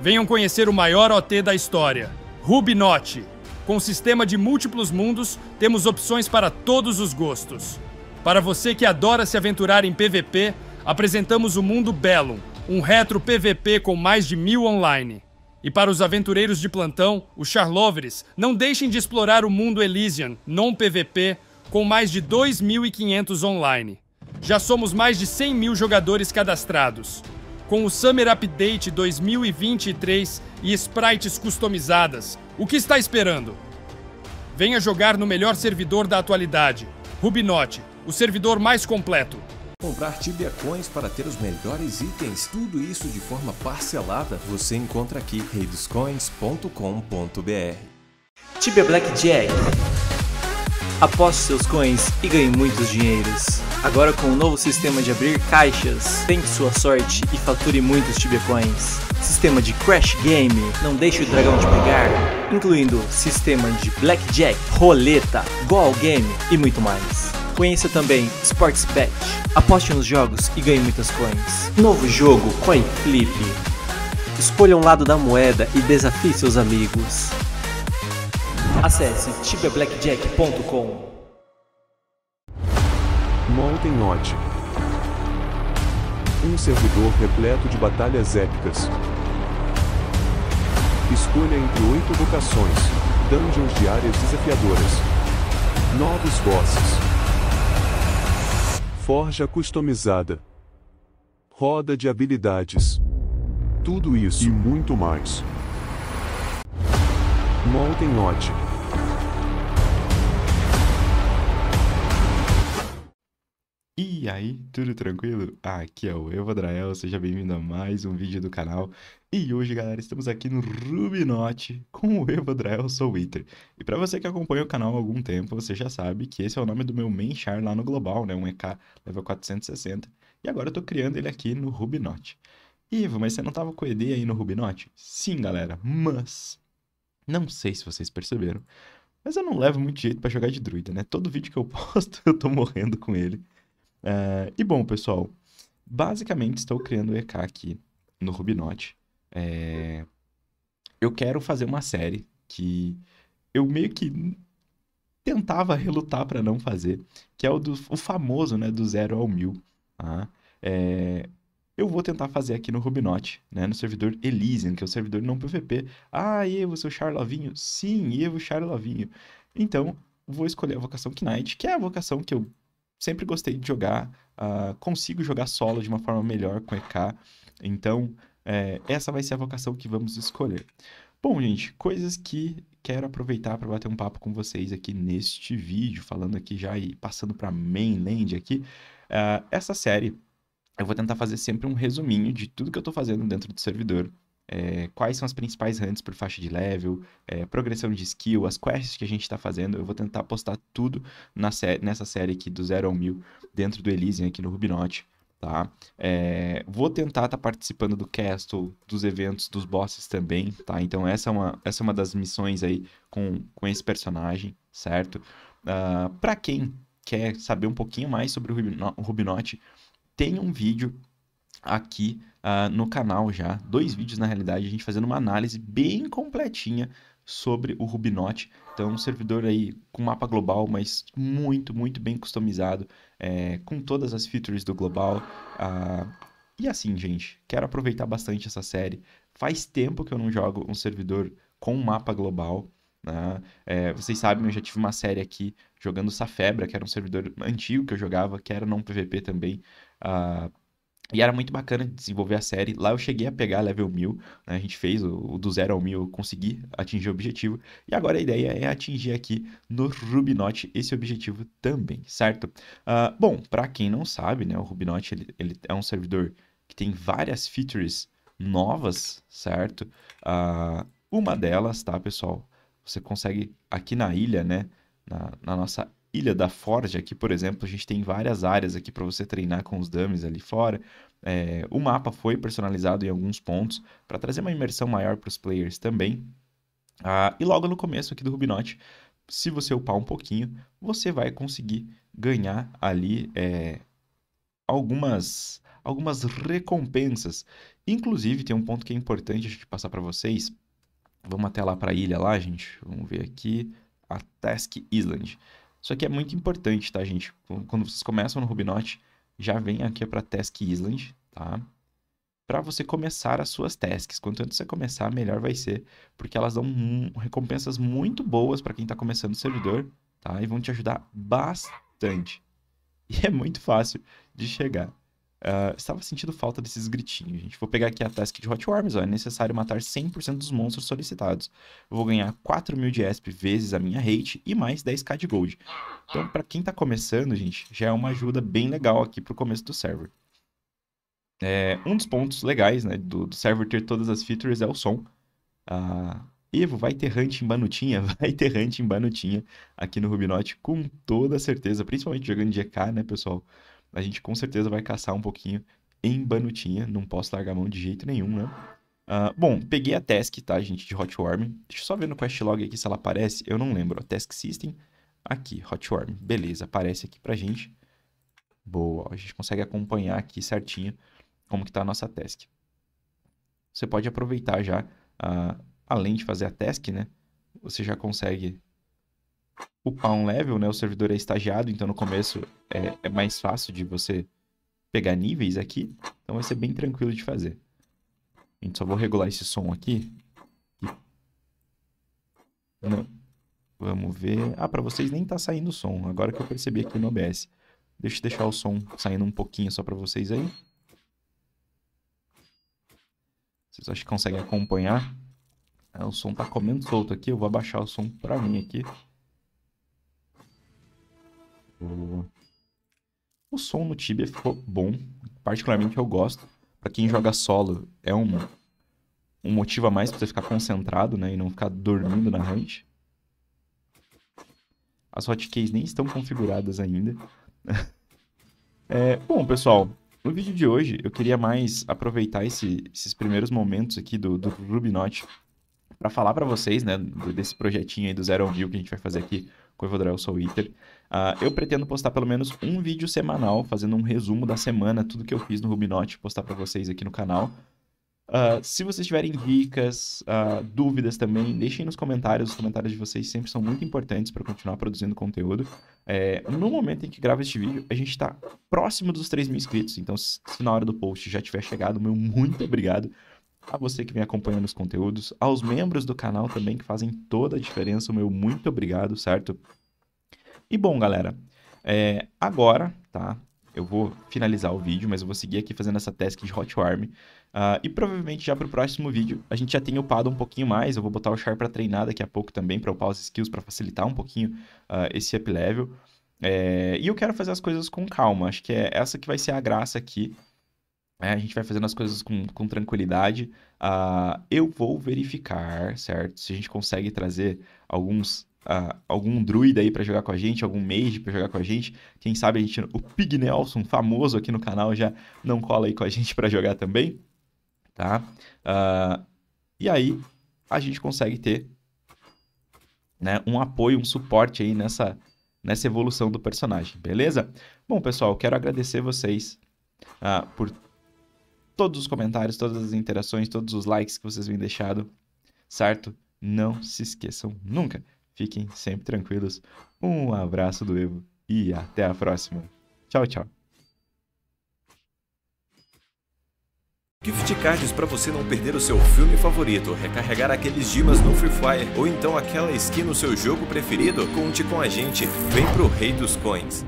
Venham conhecer o maior OT da história, Rubinot. Com sistema de múltiplos mundos, temos opções para todos os gostos. Para você que adora se aventurar em PVP, apresentamos o mundo Bellum, um retro PVP com mais de mil online. E para os aventureiros de plantão, os Charlovers, não deixem de explorar o mundo Elysian, non-PVP, com mais de 2.500 online. Já somos mais de 100 mil jogadores cadastrados com o Summer Update 2023 e sprites customizadas. O que está esperando? Venha jogar no melhor servidor da atualidade, Rubinote, o servidor mais completo. Comprar Tibia Coins para ter os melhores itens, tudo isso de forma parcelada, você encontra aqui reidoscoins.com.br. Tibia Blackjack aposte seus coins e ganhe muitos dinheiros. Agora com o novo sistema de abrir caixas, tente sua sorte e fature muitos coins. Sistema de Crash Game, não deixe o dragão te pegar, incluindo sistema de Blackjack, Roleta, Goal Game e muito mais. Conheça também sports bet. aposte nos jogos e ganhe muitas coins. Novo jogo, Coin Flip. Escolha um lado da moeda e desafie seus amigos. Acesse tibeblackjack.com. Mountain Odd. Um servidor repleto de batalhas épicas. Escolha entre oito vocações, dungeons de áreas desafiadoras, novos bosses, forja customizada, roda de habilidades. Tudo isso e muito mais. Molten Odd. E aí, tudo tranquilo? Aqui é o Evodrael, seja bem-vindo a mais um vídeo do canal. E hoje, galera, estamos aqui no Rubinote com o Evodrael Wither. E para você que acompanha o canal há algum tempo, você já sabe que esse é o nome do meu main char lá no global, né? Um EK level 460. E agora eu tô criando ele aqui no Rubinote. Ivo, mas você não tava com ED aí no Rubinote? Sim, galera, mas... Não sei se vocês perceberam, mas eu não levo muito jeito para jogar de druida, né? Todo vídeo que eu posto, eu tô morrendo com ele. É, e bom, pessoal, basicamente estou criando o EK aqui no Rubinote. É, eu quero fazer uma série que eu meio que tentava relutar para não fazer, que é o, do, o famoso, né, do zero ao mil. Tá? É, eu vou tentar fazer aqui no Rubinote, né, no servidor Elysian, que é o servidor não PVP. Ah, Evo, seu charlavinho? Sim, Evo, charlavinho. Então, vou escolher a vocação Knight, que é a vocação que eu sempre gostei de jogar, uh, consigo jogar solo de uma forma melhor com EK, então é, essa vai ser a vocação que vamos escolher. Bom, gente, coisas que quero aproveitar para bater um papo com vocês aqui neste vídeo, falando aqui já e passando para mainland aqui. Uh, essa série eu vou tentar fazer sempre um resuminho de tudo que eu estou fazendo dentro do servidor, é, quais são as principais hunts por faixa de level, é, progressão de skill, as quests que a gente está fazendo. Eu vou tentar postar tudo na sé nessa série aqui do Zero ao Mil, dentro do Elysium, aqui no Rubinote tá? É, vou tentar estar tá participando do castle, dos eventos, dos bosses também, tá? Então essa é uma, essa é uma das missões aí com, com esse personagem, certo? Uh, ah, para quem quer saber um pouquinho mais sobre o Rubinote, tem um vídeo aqui uh, no canal já, dois vídeos na realidade, a gente fazendo uma análise bem completinha sobre o Rubinote. Então, um servidor aí com mapa global, mas muito, muito bem customizado, é, com todas as features do global. Uh, e assim, gente, quero aproveitar bastante essa série. Faz tempo que eu não jogo um servidor com mapa global. Né? É, vocês sabem, eu já tive uma série aqui jogando Safebra, que era um servidor antigo que eu jogava, que era não PVP também. Uh, e era muito bacana desenvolver a série. Lá eu cheguei a pegar level 1000, né? a gente fez o, o do 0 ao 1000, eu consegui atingir o objetivo. E agora a ideia é atingir aqui no Rubinote esse objetivo também, certo? Uh, bom, para quem não sabe, né, o Rubinote ele, ele é um servidor que tem várias features novas, certo? Uh, uma delas, tá, pessoal? Você consegue aqui na ilha, né, na, na nossa pilha da Forja, aqui, por exemplo, a gente tem várias áreas aqui para você treinar com os dummies ali fora. É, o mapa foi personalizado em alguns pontos para trazer uma imersão maior para os players também. Ah, e logo no começo aqui do Rubinote, se você upar um pouquinho, você vai conseguir ganhar ali é, algumas, algumas recompensas. Inclusive, tem um ponto que é importante a gente passar para vocês. Vamos até lá para a ilha lá, gente. Vamos ver aqui a Task Island. Isso aqui é muito importante, tá, gente? Quando vocês começam no Rubinot, já vem aqui para Task Island, tá? Para você começar as suas tasks. Quanto antes você começar, melhor vai ser, porque elas dão recompensas muito boas para quem está começando o servidor, tá? E vão te ajudar bastante. E é muito fácil de chegar. Uh, estava sentindo falta desses gritinhos, gente. Vou pegar aqui a task de Hot Worms, ó. É necessário matar 100% dos monstros solicitados. vou ganhar 4 mil de ESP vezes a minha rate e mais 10k de gold. Então, para quem tá começando, gente, já é uma ajuda bem legal aqui pro começo do server. É, um dos pontos legais, né, do, do, server ter todas as features é o som. Uh, Evo, vai ter hunt em banutinha? Vai ter hunt em banutinha aqui no Rubinote, com toda certeza. Principalmente jogando de EK, né, pessoal? a gente com certeza vai caçar um pouquinho em Banutinha. Não posso largar a mão de jeito nenhum, né? Uh, bom, peguei a task, tá, gente, de Hotworm. Deixa eu só ver no quest log aqui se ela aparece. Eu não lembro. A task system. Aqui, Hotworm. Beleza, aparece aqui pra gente. Boa, a gente consegue acompanhar aqui certinho como que tá a nossa task. Você pode aproveitar já, uh, além de fazer a task, né? Você já consegue upar um level, né? O servidor é estagiado, então no começo é, é mais fácil de você pegar níveis aqui. Então vai ser bem tranquilo de fazer. A gente só vou regular esse som aqui. Não. Vamos ver. Ah, para vocês nem tá saindo o som. Agora que eu percebi aqui no OBS. Deixa eu deixar o som saindo um pouquinho só para vocês aí. Vocês acham que conseguem acompanhar? Ah, o som tá comendo solto aqui. Eu vou abaixar o som para mim aqui. O som no Tibia ficou bom, particularmente eu gosto. Para quem joga solo, é um, um motivo a mais para você ficar concentrado, né, e não ficar dormindo na hunt. As hotkeys nem estão configuradas ainda. é, bom, pessoal, no vídeo de hoje eu queria mais aproveitar esse, esses primeiros momentos aqui do, do Rubinote para falar para vocês, né, desse projetinho aí do Zero View que a gente vai fazer aqui com o Evodrel Soul o Uh, eu pretendo postar pelo menos um vídeo semanal, fazendo um resumo da semana, tudo que eu fiz no Rubinote, postar para vocês aqui no canal. Uh, se vocês tiverem dicas, uh, dúvidas também, deixem nos comentários. Os comentários de vocês sempre são muito importantes para continuar produzindo conteúdo. É, no momento em que gravo este vídeo, a gente está próximo dos 3 mil inscritos. Então, se na hora do post já tiver chegado, meu muito obrigado a você que vem acompanhando os conteúdos, aos membros do canal também que fazem toda a diferença, o meu muito obrigado, certo? E bom, galera, é, agora, tá? Eu vou finalizar o vídeo, mas eu vou seguir aqui fazendo essa task de Hotwarm. Uh, ah, e provavelmente já para o próximo vídeo a gente já tem upado um pouquinho mais. Eu vou botar o Char para treinar daqui a pouco também, para upar os skills, para facilitar um pouquinho uh, esse up level. É, e eu quero fazer as coisas com calma. Acho que é essa que vai ser a graça aqui é, a gente vai fazendo as coisas com, com tranquilidade. Uh, eu vou verificar, certo? Se a gente consegue trazer alguns uh, algum druida aí para jogar com a gente, algum mage para jogar com a gente. Quem sabe a gente, o Pig Nelson, famoso aqui no canal, já não cola aí com a gente para jogar também, tá? Uh, e aí a gente consegue ter né, um apoio, um suporte aí nessa, nessa evolução do personagem, beleza? Bom, pessoal, quero agradecer vocês por todos os comentários, todas as interações, todos os likes que vocês vêm deixado, certo? Não se esqueçam nunca. Fiquem sempre tranquilos. Um abraço do Evo e até a próxima. Tchau, tchau. Gift cards para você não perder o seu filme favorito, recarregar aqueles dimas no Free Fire ou então aquela skin no seu jogo preferido? Conte com a gente, vem pro Rei dos Coins.